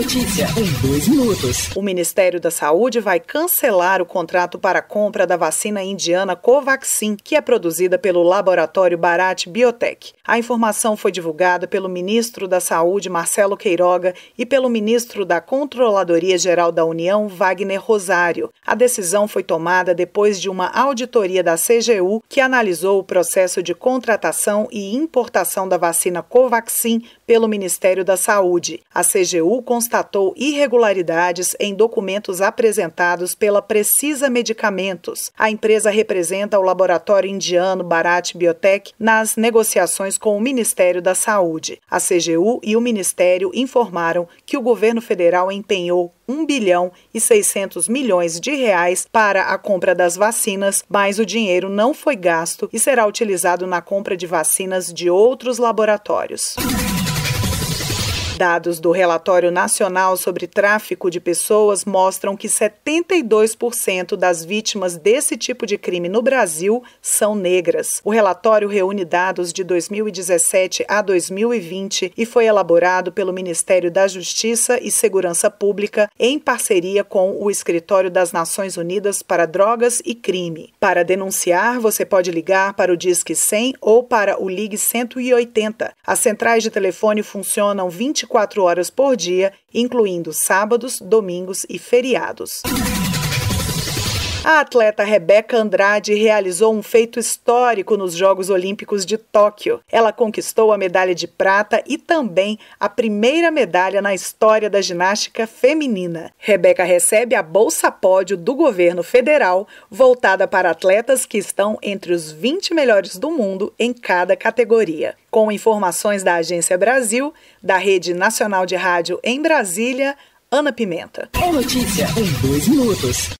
notícia em dois minutos. O Ministério da Saúde vai cancelar o contrato para compra da vacina indiana Covaxin, que é produzida pelo laboratório Bharat Biotech. A informação foi divulgada pelo ministro da Saúde, Marcelo Queiroga, e pelo ministro da Controladoria Geral da União, Wagner Rosário. A decisão foi tomada depois de uma auditoria da CGU que analisou o processo de contratação e importação da vacina Covaxin pelo Ministério da Saúde. A CGU constatou constatou irregularidades em documentos apresentados pela Precisa Medicamentos. A empresa representa o laboratório indiano Bharat Biotech nas negociações com o Ministério da Saúde. A CGU e o Ministério informaram que o governo federal empenhou 1 bilhão e 600 milhões de reais para a compra das vacinas, mas o dinheiro não foi gasto e será utilizado na compra de vacinas de outros laboratórios. Dados do Relatório Nacional sobre Tráfico de Pessoas mostram que 72% das vítimas desse tipo de crime no Brasil são negras. O relatório reúne dados de 2017 a 2020 e foi elaborado pelo Ministério da Justiça e Segurança Pública em parceria com o Escritório das Nações Unidas para Drogas e Crime. Para denunciar, você pode ligar para o Disque 100 ou para o Ligue 180. As centrais de telefone funcionam 24 24 horas por dia, incluindo sábados, domingos e feriados. A atleta Rebeca Andrade realizou um feito histórico nos Jogos Olímpicos de Tóquio. Ela conquistou a medalha de prata e também a primeira medalha na história da ginástica feminina. Rebeca recebe a Bolsa Pódio do governo federal, voltada para atletas que estão entre os 20 melhores do mundo em cada categoria. Com informações da Agência Brasil, da Rede Nacional de Rádio em Brasília, Ana Pimenta. É notícia em dois minutos.